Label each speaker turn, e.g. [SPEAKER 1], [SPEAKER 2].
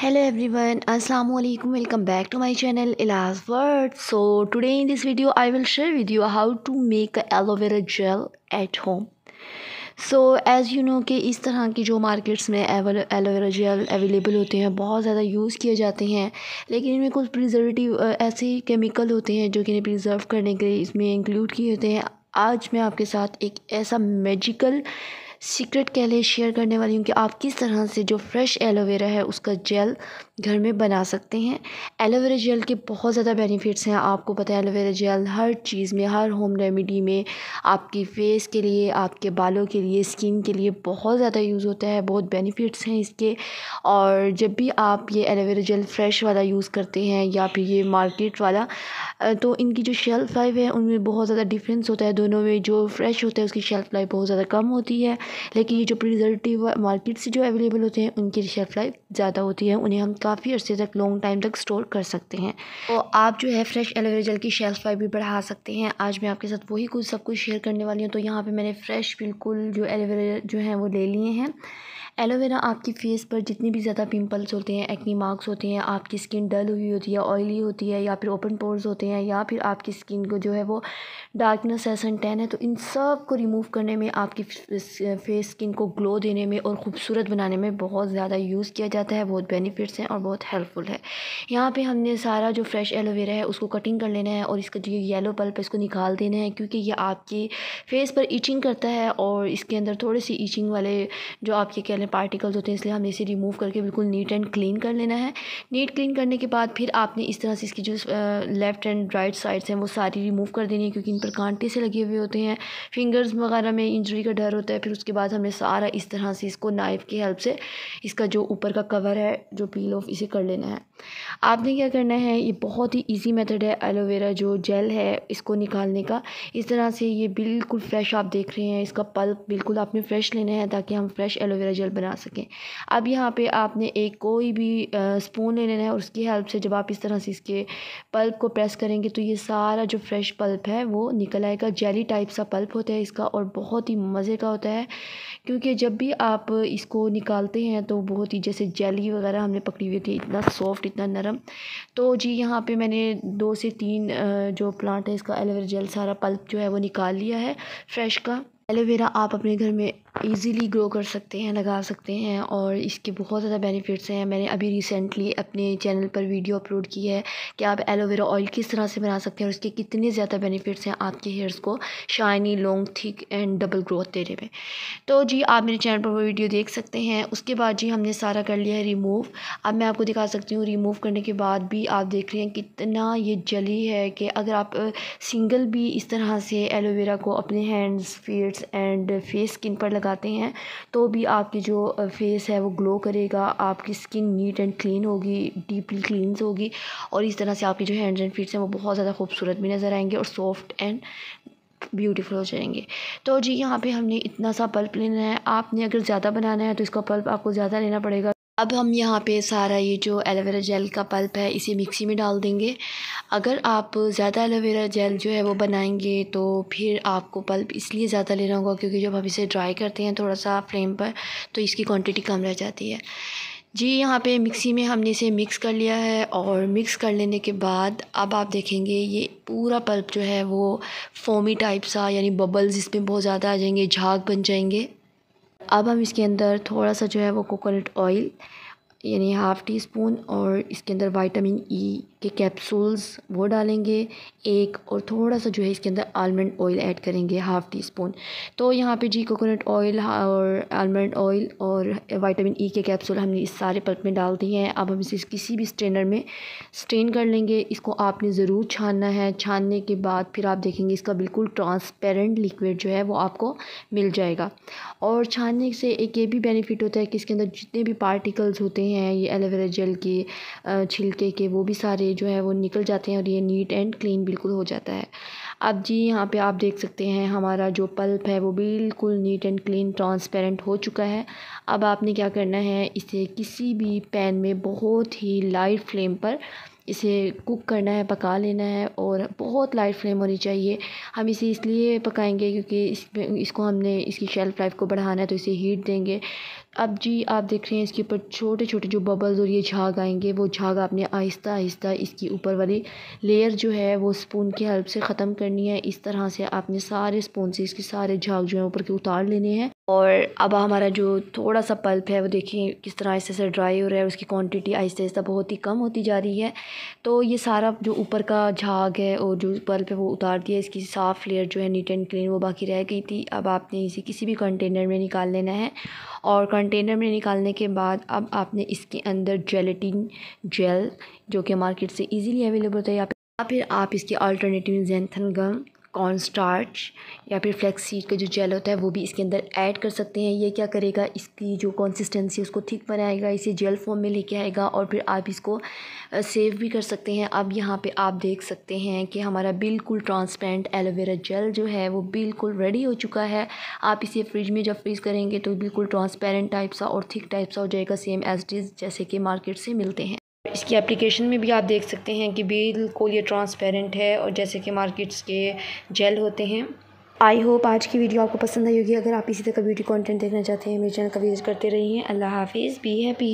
[SPEAKER 1] hello everyone अस्सलाम वालेकुम welcome back to my channel इलाज world so today in this video I will share with you how to make aloe vera gel at home so as you know कि इस तरह की जो markets में aloe vera gel available होते हैं बहुत ज़्यादा यूज़ किए जाते हैं लेकिन इनमें कुछ प्रिजर्वेटिव ऐसे केमिकल होते हैं जो कि इन्हें प्रिजर्व करने के लिए इसमें इंक्लूड किए होते हैं आज मैं आपके साथ एक ऐसा मेजिकल सीक्रेट कहले शेयर करने वाली हूँ कि आप किस तरह से जो फ्रेश एलोवेरा है उसका जेल घर में बना सकते हैं एलोवेरा जेल के बहुत ज़्यादा बेनिफिट्स हैं आपको पता है एलोवेरा जेल हर चीज़ में हर होम रेमेडी में आपकी फेस के लिए आपके बालों के लिए स्किन के लिए बहुत ज़्यादा यूज़ होता है बहुत बेनिफिट्स हैं इसके और जब भी आप ये एलोवेरा जेल फ्रेश वाला यूज़ करते हैं या फिर ये मार्केट वाला तो इनकी जो शेल्फ़ लाइफ है उनमें बहुत ज़्यादा डिफरेंस होता है दोनों में जो फ्रेश होता है उसकी शेल्फ़ लाइफ बहुत ज़्यादा कम होती है लेकिन ये जो प्रिजर्टिव मार्केट से जो अवेलेबल होते हैं उनकी शेल्फ़ लाइफ ज़्यादा होती है उन्हें हम काफ़ी तो अर्से तक लॉन्ग टाइम तक स्टोर कर सकते हैं तो आप जो है फ्रेश एलोवेरा जेल की शेल्फ लाइफ भी बढ़ा सकते हैं आज मैं आपके साथ वही कुछ सब कुछ शेयर करने वाली हूँ तो यहाँ पर मैंने फ्रेश बिल्कुल जो एलोवेरा जो है वो ले लिए हैं एलोवेरा आपकी फ़ेस पर जितने भी ज़्यादा पिंपल्स होते हैं एक्नी मार्क्स होते हैं आपकी स्किन डल हुई होती है ऑयली होती है या फिर ओपन पोर्स होते हैं या फिर आपकी स्किन को जो है वो डार्कनेस है सन टैन है तो इन सब को रिमूव करने में आपकी फेस स्किन को ग्लो देने में और ख़ूबसूरत बनाने में बहुत ज़्यादा यूज़ किया जाता है बहुत बेनिफिट्स हैं और बहुत हेल्पफुल है यहाँ पर हमने सारा जो फ्रेश एलोवेरा है उसको कटिंग कर लेना है और इसका जो येलो पल्प है इसको निकाल देना है क्योंकि ये आपकी फ़ेस पर ईचिंग करता है और इसके अंदर थोड़ी सी ईचिंग वाले जो आपके कहले सारे पार्टिकल्स होते हैं इसलिए हमें इसे रिमूव करके बिल्कुल नीट एंड क्लीन कर लेना है नीट क्लीन करने के बाद फिर आपने इस तरह से इसकी जो लेफ़्ट एंड राइट साइड्स हैं वो सारी रिमूव कर देनी है क्योंकि इन पर कांटे से लगे हुए होते हैं फिंगर्स वगैरह में इंजरी का डर होता है फिर उसके बाद हमें सारा इस तरह से इसको नाइफ़ की हेल्प से इसका जो ऊपर का कवर है जो पील ऑफ इसे कर लेना है आपने क्या करना है ये बहुत ही ईजी मेथड है एलोवेरा जो जेल है इसको निकालने का इस तरह से ये बिल्कुल फ्रेश आप देख रहे हैं इसका पल्प बिल्कुल आपने फ्रेश लेना है ताकि हम फ्रेश एलोवेरा जेल बना सकें अब यहाँ पे आपने एक कोई भी स्पून ले लेना है और उसकी हेल्प से जब आप इस तरह से इसके पल्प को प्रेस करेंगे तो ये सारा जो फ्रेश पल्प है वो निकल आएगा जेली टाइप सा पल्प होता है इसका और बहुत ही मज़े का होता है क्योंकि जब भी आप इसको निकालते हैं तो बहुत ही जैसे जेली वगैरह हमने पकड़ी हुई थी इतना सॉफ्ट इतना नरम तो जी यहाँ पर मैंने दो से तीन जो प्लांट है इसका एलोवेरा जेल सारा पल्प जो है वो निकाल लिया है फ्रेश का एलोवेरा आप अपने घर में ईज़िली ग्रो कर सकते हैं लगा सकते हैं और इसके बहुत ज़्यादा बेनिफिट्स हैं मैंने अभी रिसेंटली अपने चैनल पर वीडियो अपलोड की है कि आप एलोवेरा ऑयल किस तरह से बना सकते हैं और इसके कितने ज़्यादा बेनिफिट्स हैं आपके हेयर्स को shiny long thick and double growth देने में तो जी आप मेरे चैनल पर वो वीडियो देख सकते हैं उसके बाद जी हमने सारा कर लिया है रिमूव अब मैं आपको दिखा सकती हूँ रिमूव करने के बाद भी आप देख रहे हैं कितना ये जली है कि अगर आप सिंगल भी इस तरह से एलोवेरा को अपने hands feets and face skin पर लगा लगाते हैं तो भी आपकी जो फेस है वो ग्लो करेगा आपकी स्किन नीट एंड क्लीन होगी डीपली क्लीन्स होगी और इस तरह से आपकी जो हैंड्स एंड फीट्स हैं वो बहुत ज़्यादा खूबसूरत भी नज़र आएंगे और सॉफ्ट एंड ब्यूटीफुल हो जाएंगे तो जी यहाँ पे हमने इतना सा पल्प लेना है आपने अगर ज़्यादा बनाना है तो इसका पल्प आपको ज़्यादा लेना पड़ेगा अब हम यहाँ पे सारा ये जो एलोवेरा जेल का पल्प है इसे मिक्सी में डाल देंगे अगर आप ज़्यादा एलोवेरा जेल जो है वो बनाएंगे तो फिर आपको पल्प इसलिए ज़्यादा लेना होगा क्योंकि जब हम इसे ड्राई करते हैं थोड़ा सा फ्लेम पर तो इसकी क्वांटिटी कम रह जाती है जी यहाँ पे मिक्सी में हमने इसे मिक्स कर लिया है और मिक्स कर लेने के बाद अब आप देखेंगे ये पूरा पल्प जो है वो फोमी टाइप सा यानी बबल्स इसमें बहुत ज़्यादा आ जाएंगे झाग बन जाएंगे अब हम इसके अंदर थोड़ा सा जो है वो कोकोनट ऑयल यानी हाफ़ टी स्पून और इसके अंदर वाइटामिन ई e के कैप्सूल्स वो डालेंगे एक और थोड़ा सा जो है इसके अंदर आलमंड ऑयल ऐड करेंगे हाफ़ टी स्पून तो यहाँ पे जी कोकोनट ऑयल और आलमंड ऑयल और विटामिन ई e के कैप्सूल हमने इस सारे पल्प में डाल दिए हैं अब हम इसे किसी भी स्ट्रेनर में स्ट्रेन कर लेंगे इसको आपने ज़रूर छानना है छानने के बाद फिर आप देखेंगे इसका बिल्कुल ट्रांसपेरेंट लिक्विड जो है वो आपको मिल जाएगा और छानने से एक ये भी बेनिफिट होता है कि इसके अंदर जितने भी पार्टिकल्स होते हैं ये एलोवेरा जेल के छिलके के वो भी सारे जो है वो निकल जाते हैं और ये नीट एंड क्लीन बिल्कुल हो जाता है अब जी यहाँ पे आप देख सकते हैं हमारा जो पल्प है वो बिल्कुल नीट एंड क्लीन ट्रांसपेरेंट हो चुका है अब आपने क्या करना है इसे किसी भी पैन में बहुत ही लाइट फ्लेम पर इसे कुक करना है पका लेना है और बहुत लाइट फ्लेम होनी चाहिए हम इसे इसलिए पकाएंगे क्योंकि इसमें इसको हमने इसकी शेल्फ़ लाइफ को बढ़ाना है तो इसे हीट देंगे अब जी आप देख रहे हैं इसके ऊपर छोटे छोटे जो बबल्स और ये झाग आएंगे वो झाग आपने आहिस्ता आहिस्ता इसकी ऊपर वाली लेयर जो है वो स्पून की हेल्प से ख़त्म करनी है इस तरह से आपने सारे स्पून से इसके सारे झाग जो है ऊपर के उतार लेने हैं और अब हमारा जो थोड़ा सा पल्प है वो देखिए किस तरह आहिस्ते ऐसे ड्राई हो रहा है उसकी क्वांटिटी आहिस्ते आहिस्ते बहुत ही कम होती जा रही है तो ये सारा जो ऊपर का झाग है और जो पल्प है वो उतार दिया इसकी साफ़ लेयर जो है नीट एंड क्लीन वो बाकी रह गई थी अब आपने इसे किसी भी कंटेनर में निकाल लेना है और कंटेनर में निकालने के बाद अब आपने इसके अंदर जेलेटिन जेल जो कि मार्केट से ईज़िली अवेलेबल होता है या फिर आप इसकी alternative xanthan gum corn starch या फिर फ्लैक्स सीड का जो जेल होता है वो भी इसके अंदर ऐड कर सकते हैं ये क्या करेगा इसकी जो कंसिस्टेंसी उसको थिक बनाएगा इसे जेल फॉर्म में लेके आएगा और फिर आप इसको सेव भी कर सकते हैं अब यहाँ पे आप देख सकते हैं कि हमारा बिल्कुल ट्रांसपेरेंट एलोवेरा जेल जो है वो बिल्कुल रेडी हो चुका है आप इसे फ्रिज में जब फ्रीज़ करेंगे तो बिल्कुल ट्रांसपेरेंट टाइप सा और थिक टाइप सा हो जाएगा सेम एज डिज़ जैसे कि मार्केट से मिलते हैं इसकी एप्लीकेशन में भी आप देख सकते हैं कि बिल्कुल ये ट्रांसपेरेंट है और जैसे कि मार्केट्स के जेल होते हैं आई होप आज की वीडियो आपको पसंद आई होगी अगर आप इसी तरह का ब्यूटी कंटेंट देखना चाहते हैं मेरे चैनल का विजिट करते रहिए अल्लाह हाफिज़ बी हैप्पी